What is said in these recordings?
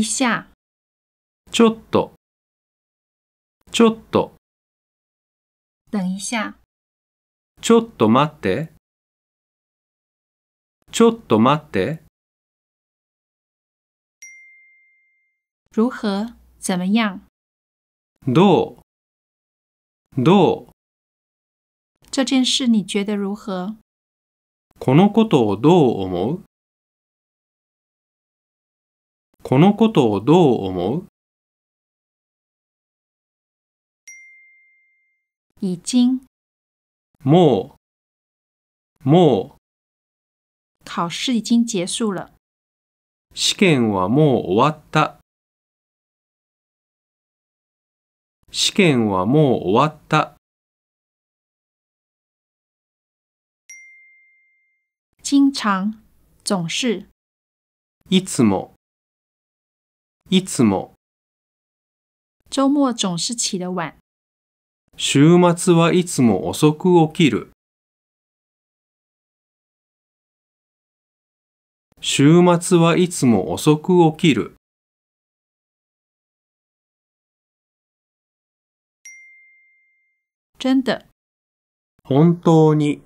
一下。ちょっと、ちょっと。等一下。ちょっと待って。ちょっと待って。如何怎么样どうどう这件事你觉得如何このことをどう思うこのことをどう思う已经もうもう考试已经结束了。試験はもう終わった。試験はもう終わった。经常、总是。いつも、いつも。周末总是起得晚。週末はいつも遅く起きる。週末はいつも遅く起きる。真的。本当に。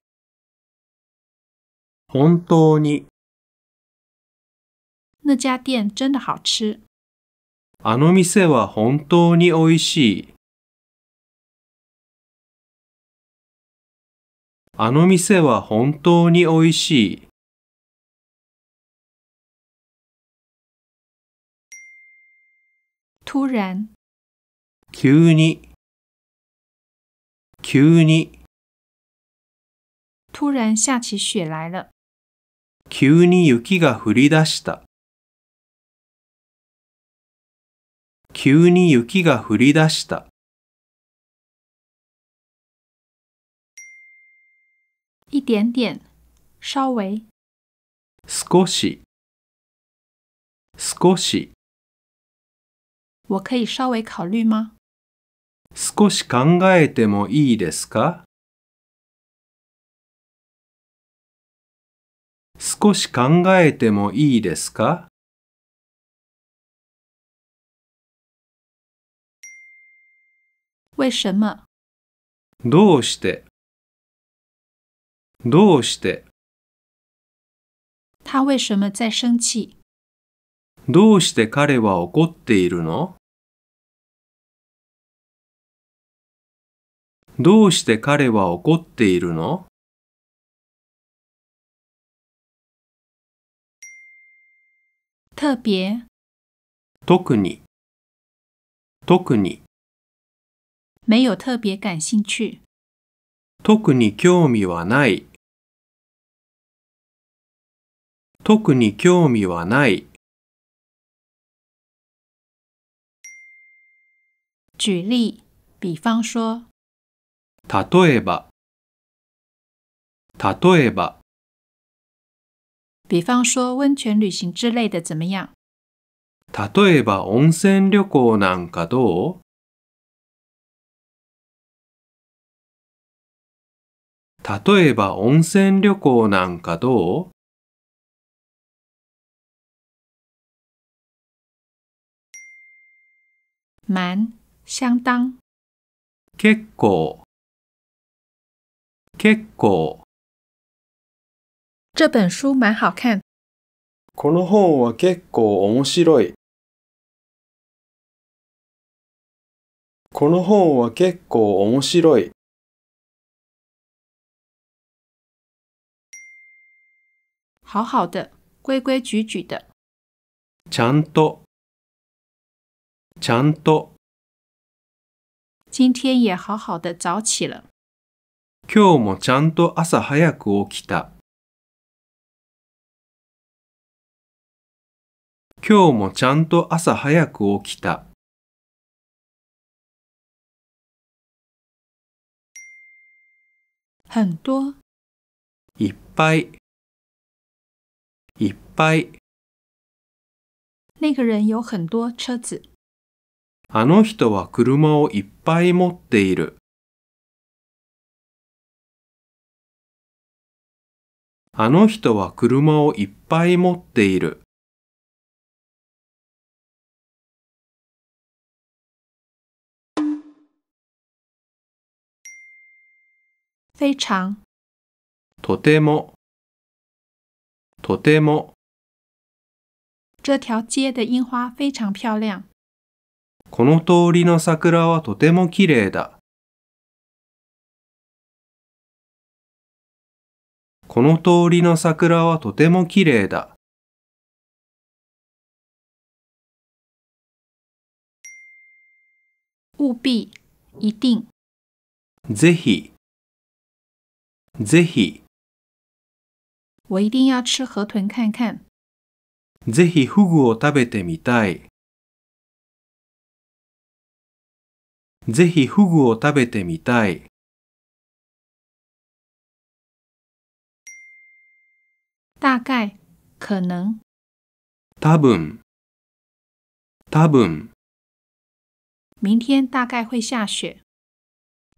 本当に。那家店真的好吃。あの店は本当に美味しい。あの店は本当に美味しい。突然急に急に突然下起雪来了。急に雪が降り出した。急に雪が降り出した。一点点、稍微。少し、少し。我可以稍微考虑吗？少し考えてもいいですか？少し考えてもいいですか？为什么？どうしてどうして他为什么在生气？どうして彼は怒っているのどうして彼は怒っているの特別特に特に没有特别感兴趣。特に興味はない。特に興味はない。举例，比方说。例えば。例えば。比方说温泉旅行之类的怎么样？例えば温泉旅行なんかどう？例えば温泉旅行なんかどう蛮相当結構結構这本书蛮好看この本は結構面白いこの本は結構面白い好好的、规规矩矩的。ちゃんと、ちゃんと。今天也好好的早起了。今日もちゃんと朝早く起きた。今日もちゃんと朝早く起きた。很多いっぱいぱい。那个人有很多车子。あの人は車をいっぱい持っている。あの人は車をいっぱい持っている。非常。とても、とても。这条街的樱花非常漂亮。この通りの桜はとても綺麗だ。この通りの桜はとても綺麗だ。务必、一定。ぜひ、ぜひ。我一定要吃河豚看看。ぜひフグを食べてみたい。ぜひフグを食べてみたい。大概、可能。多分、多分。明天大概会下雪。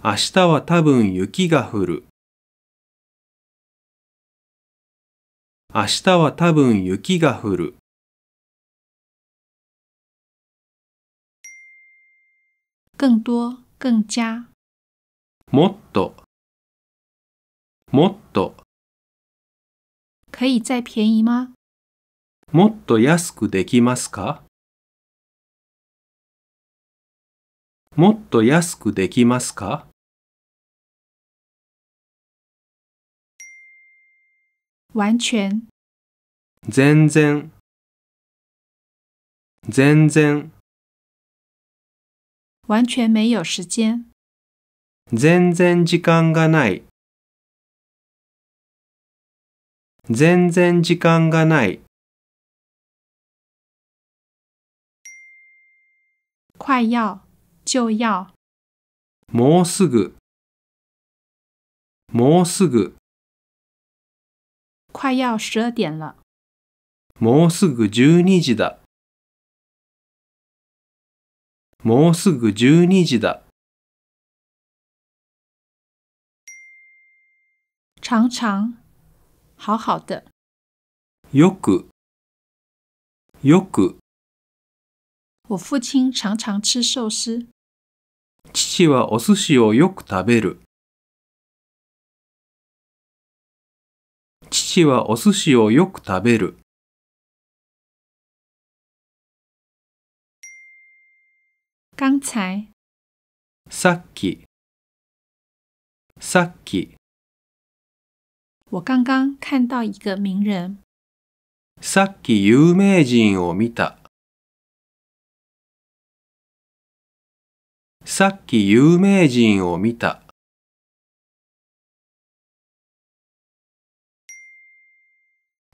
明日は多分雪が降る。明日は多分雪が降る。更多、更加。もっと、もっと。可以再便宜吗？もっと安くできますかもっと安くできますか完全，全然，全然，完全没有时间，全全时间がない，全然時間がない，快要就要，もうすぐ，もうすぐ。快要十二点了。もうすぐ十二時だ。もうすぐ十二時だ。常常，好好的。よくよく。我父亲常常吃寿司。父はお寿司をよく食べる。父はお寿司をよく食べる。刚才さっきさっき我刚刚看到一个名人。さっき有名人を見た。さっき有名人を見た。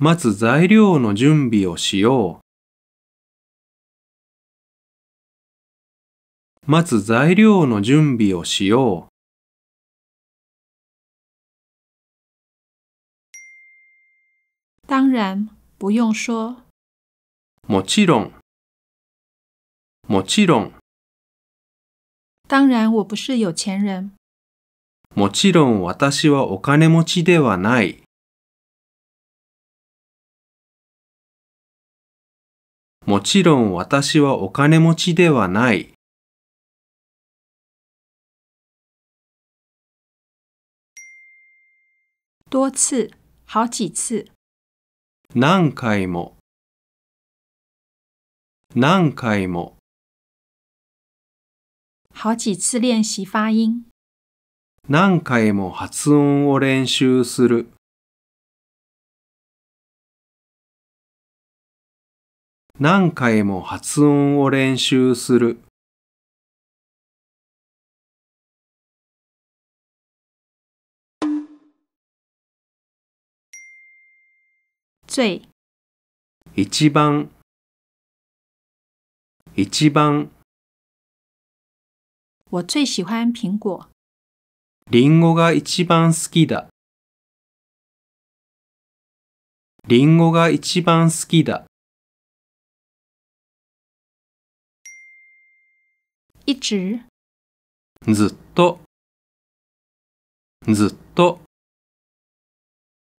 まず材料の準備をしよう。まず材料の準備をしよう。当然、不用说。もちろん。もちろん。当然、我不是有钱人。もちろん私はお金持ちではない。もちろん私はお金持ちではない。多次、好几次。何回も、何回も。好几次练习发音。何回も発音を練習する。何回も発音を練習する。最一番一番我最喜欢苹果。りんごが一番好きだ。りんごが一番好きだ。一直ずっとずっと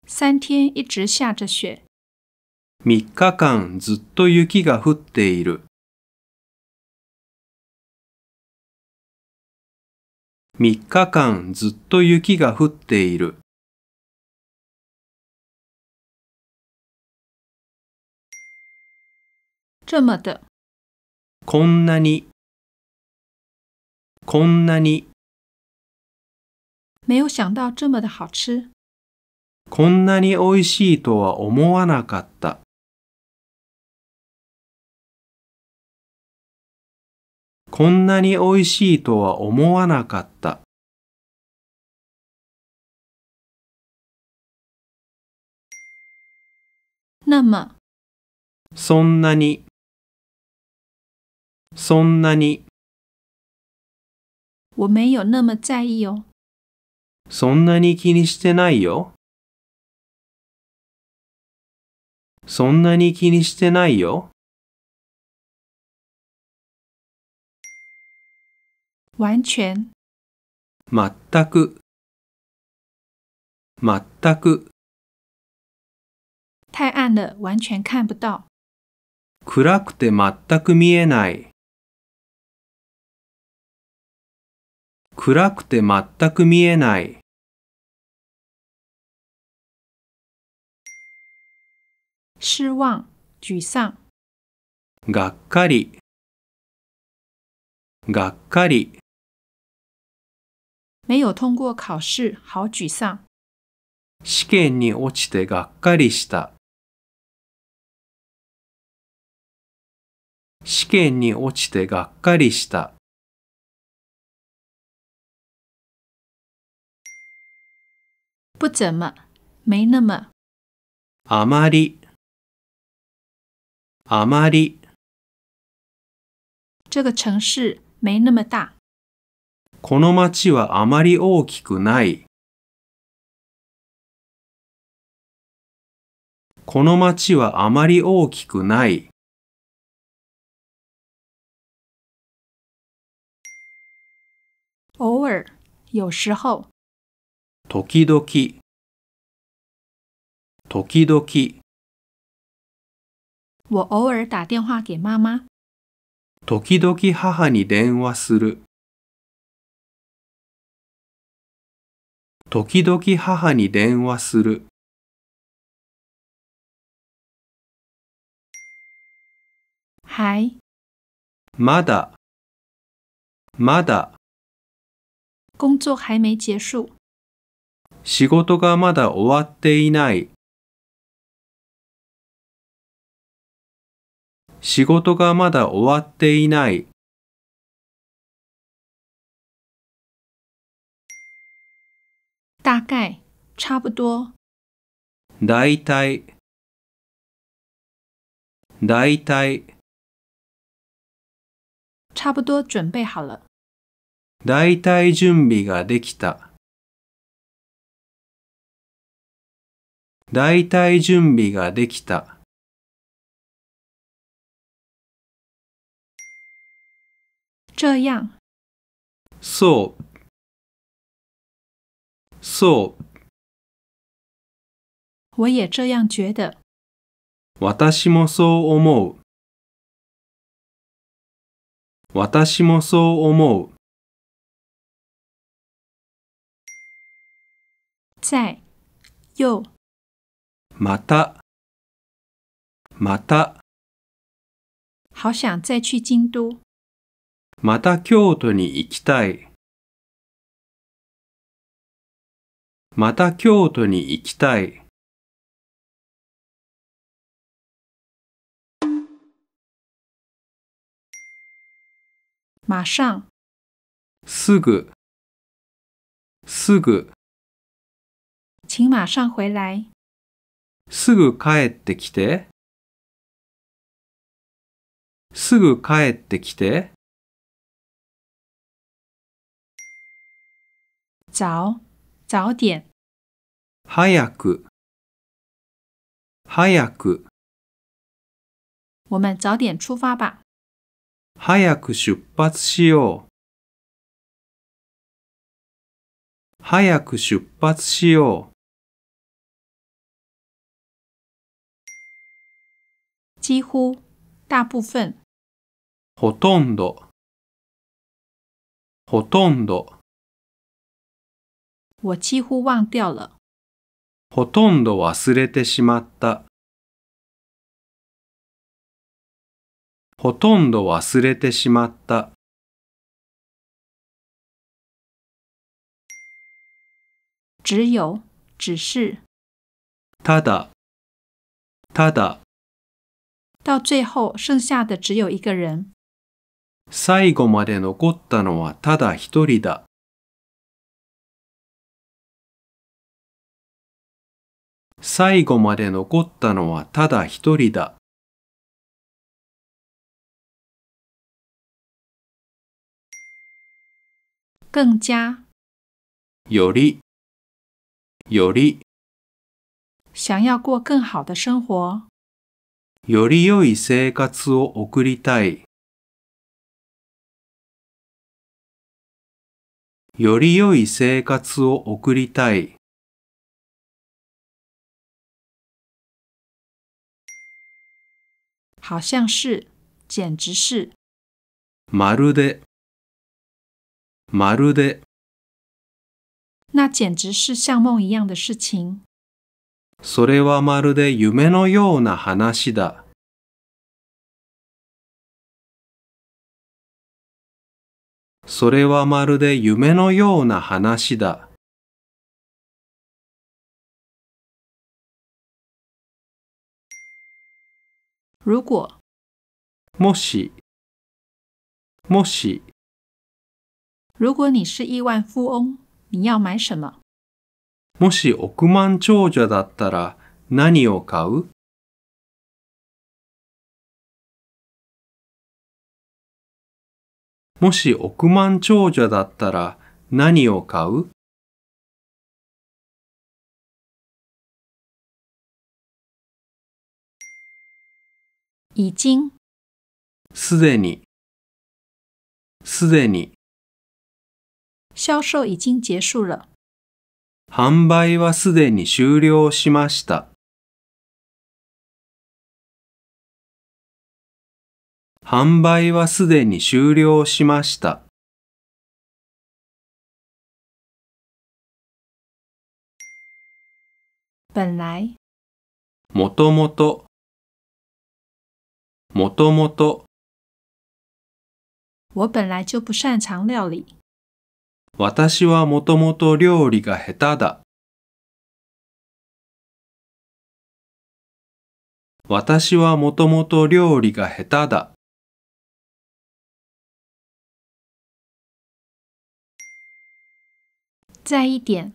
三天一直下着雪3日間ずっと雪が降っている3日間ずっと雪が降っている这么的こんなにこんなに没有想到这么的好吃。こんなに美味しいとは思わなかった。こんなに美味しいとは思わなかった。那么そんなにそんなに我没有那么在意哦。そんなに気にしてないよ。そんなに気にしてないよ。完全。まったく。まったく。太暗了，完全看不到。暗くて全く見えない。暗くて全く見えない。失望、沮丧。がっかり、がっかり。没有通过考试，好沮丧。試験に落ちてがっかりした。試験に落ちてがっかりした。不怎么、没那么。あまり、あまり。这个城市没那么大。この町はあまり大きくない。この町はあまり大きくない。偶尔、有时候。時々時々我偶尔打電話给妈妈。時々母に電話する。時々母に電話する。はい。まだ、まだ。工作还没结束。仕事がまだ終わっていない。仕事がまだ終わっていない。大概、差不多。大体、大体。差不多準備好了。大体準備ができた。大体準備ができた。这样。そう。そう。我也这样觉得。私もそう思う。私もそう思う。在、またまた好想再去京都。また京都に行きたい。また京都に行きたい。马上。すぐ。すぐ。请马上回来。すぐ帰ってきてすぐ帰ってきて早早点早く早く我们早点出发吧早く出発しよう早く出発しよう几乎、大部分。ほとんど、ほとんど。我几乎忘掉了。ほとんど忘れてしまった。ほとんど忘れてしまった。只有、只是。ただ、ただ。到最后，剩下的只有一个人。最後まで残ったのはただ一人だ。最後まで残ったのはただ一人だ。更加有利，有利，想要过更好的生活。より良い生活を送りたい。より良い生活を送りたい。好像是，简直是。まるで、まるで。那简直是像梦一样的事情。それはまるで夢のような話だ。それはまるで夢のような話だ。如果もしもし如果你是亿万富翁，你要买什么？もし億万長者だったら何を買うもし億万長者だったら何を買う已经すでにすでに销售已经结束了。販売はすでに終了しました。販売はすでに終了しました。本来もともともともと我本来就不擅长料理。私はもともと料理が下手だ。私はもともと料理が下手だ。再一点。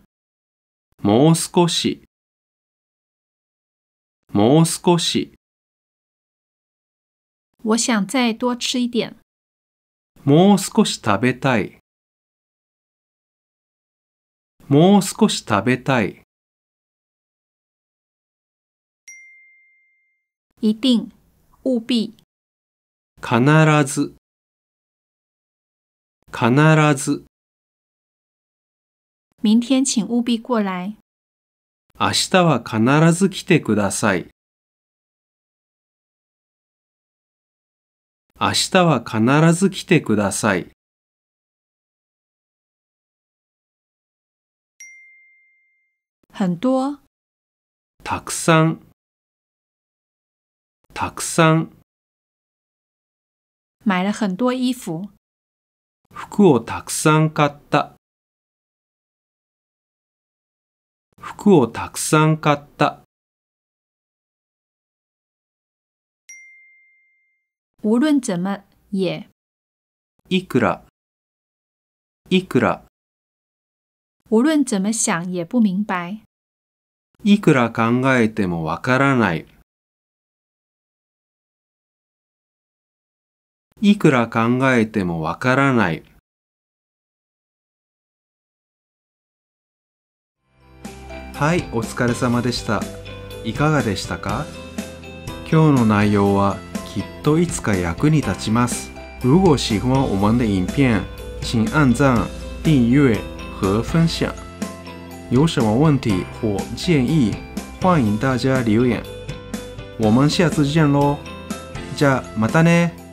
もう少し。もう少し。我想再多吃一点。もう少し食べたい。もう少し食べたい。一定、务必。必ず、必ず。明天请务必过来。明日は必ず来てください。明日は必ず来てください。很多たくさんたくさん买了很多衣服服をたくさん買った服をたくさん買った无论怎么也いくらいくら无论怎么想也不明白。いくら考えてもわからない。いくら考えてもわからない。はい、お疲れ様でした。いかがでしたか今日の内容はきっといつか役に立ちます。如果喜欢我们的影片，请按赞、订阅。和分享，有什么问题或建议，欢迎大家留言。我们下次见喽，じゃまたね。